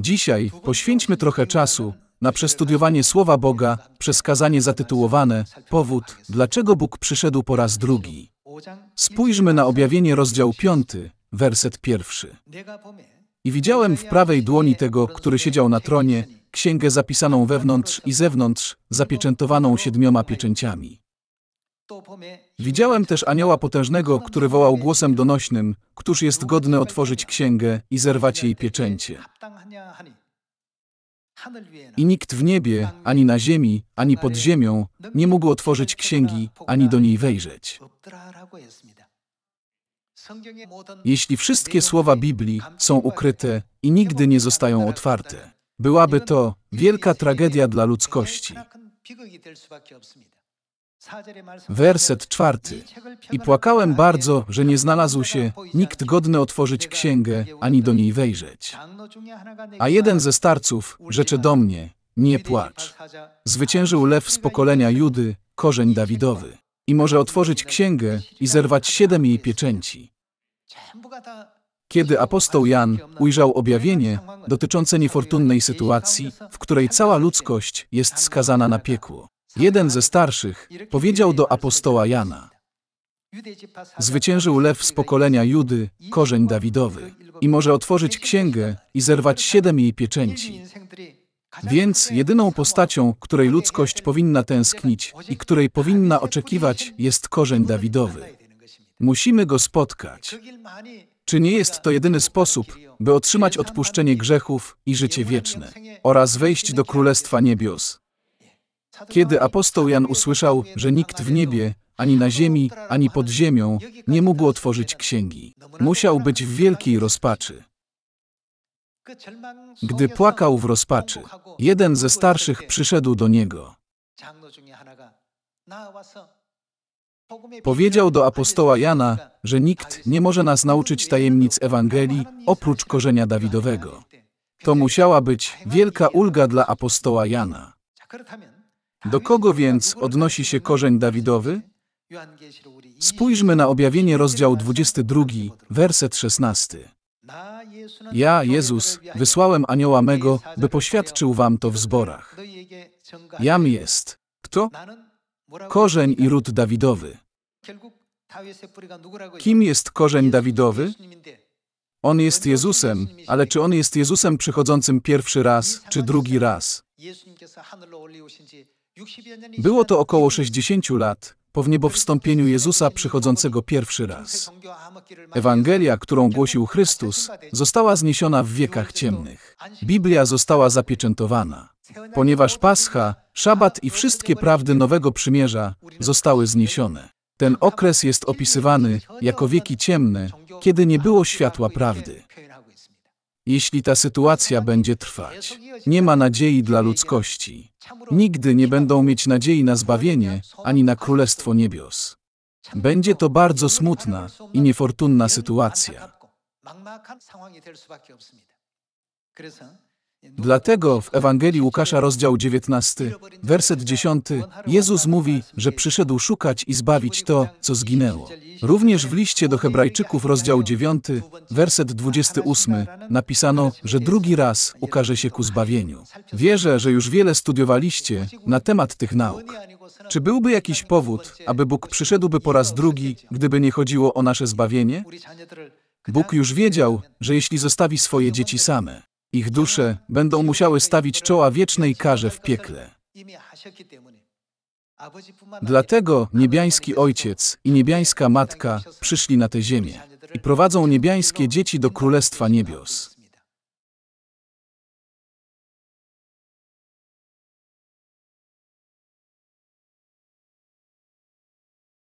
Dzisiaj poświęćmy trochę czasu na przestudiowanie Słowa Boga przez kazanie zatytułowane Powód, dlaczego Bóg przyszedł po raz drugi. Spójrzmy na objawienie rozdział 5, werset pierwszy. I widziałem w prawej dłoni tego, który siedział na tronie, księgę zapisaną wewnątrz i zewnątrz, zapieczętowaną siedmioma pieczęciami. Widziałem też anioła potężnego, który wołał głosem donośnym, któż jest godny otworzyć księgę i zerwać jej pieczęcie. I nikt w niebie, ani na ziemi, ani pod ziemią nie mógł otworzyć księgi, ani do niej wejrzeć. Jeśli wszystkie słowa Biblii są ukryte i nigdy nie zostają otwarte, byłaby to wielka tragedia dla ludzkości. Werset czwarty. I płakałem bardzo, że nie znalazł się nikt godny otworzyć księgę, ani do niej wejrzeć. A jeden ze starców rzecze do mnie, nie płacz. Zwyciężył lew z pokolenia Judy, korzeń Dawidowy. I może otworzyć księgę i zerwać siedem jej pieczęci. Kiedy apostoł Jan ujrzał objawienie dotyczące niefortunnej sytuacji, w której cała ludzkość jest skazana na piekło. Jeden ze starszych powiedział do apostoła Jana: Zwyciężył lew z pokolenia Judy, korzeń Dawidowy, i może otworzyć księgę i zerwać siedem jej pieczęci. Więc jedyną postacią, której ludzkość powinna tęsknić i której powinna oczekiwać, jest korzeń Dawidowy. Musimy go spotkać. Czy nie jest to jedyny sposób, by otrzymać odpuszczenie grzechów i życie wieczne oraz wejść do Królestwa Niebios? Kiedy apostoł Jan usłyszał, że nikt w niebie, ani na ziemi, ani pod ziemią nie mógł otworzyć księgi, musiał być w wielkiej rozpaczy. Gdy płakał w rozpaczy, jeden ze starszych przyszedł do niego. Powiedział do apostoła Jana, że nikt nie może nas nauczyć tajemnic Ewangelii oprócz korzenia Dawidowego. To musiała być wielka ulga dla apostoła Jana. Do kogo więc odnosi się korzeń Dawidowy? Spójrzmy na objawienie rozdział 22, werset 16. Ja, Jezus, wysłałem anioła mego, by poświadczył wam to w zborach. Jam jest. Kto? Korzeń i ród Dawidowy. Kim jest korzeń Dawidowy? On jest Jezusem, ale czy On jest Jezusem przychodzącym pierwszy raz czy drugi raz? Było to około 60 lat po wniebowstąpieniu Jezusa przychodzącego pierwszy raz. Ewangelia, którą głosił Chrystus, została zniesiona w wiekach ciemnych. Biblia została zapieczętowana. Ponieważ Pascha, Szabat i wszystkie prawdy Nowego Przymierza zostały zniesione. Ten okres jest opisywany jako wieki ciemne, kiedy nie było światła prawdy. Jeśli ta sytuacja będzie trwać, nie ma nadziei dla ludzkości. Nigdy nie będą mieć nadziei na zbawienie ani na Królestwo Niebios. Będzie to bardzo smutna i niefortunna sytuacja. Dlatego w Ewangelii Łukasza rozdział 19, werset 10, Jezus mówi, że przyszedł szukać i zbawić to, co zginęło. Również w liście do Hebrajczyków rozdział 9, werset 28 napisano, że drugi raz ukaże się ku zbawieniu. Wierzę, że już wiele studiowaliście na temat tych nauk. Czy byłby jakiś powód, aby Bóg przyszedłby po raz drugi, gdyby nie chodziło o nasze zbawienie? Bóg już wiedział, że jeśli zostawi swoje dzieci same, ich dusze będą musiały stawić czoła wiecznej karze w piekle. Dlatego niebiański ojciec i niebiańska matka przyszli na tę ziemię i prowadzą niebiańskie dzieci do Królestwa Niebios.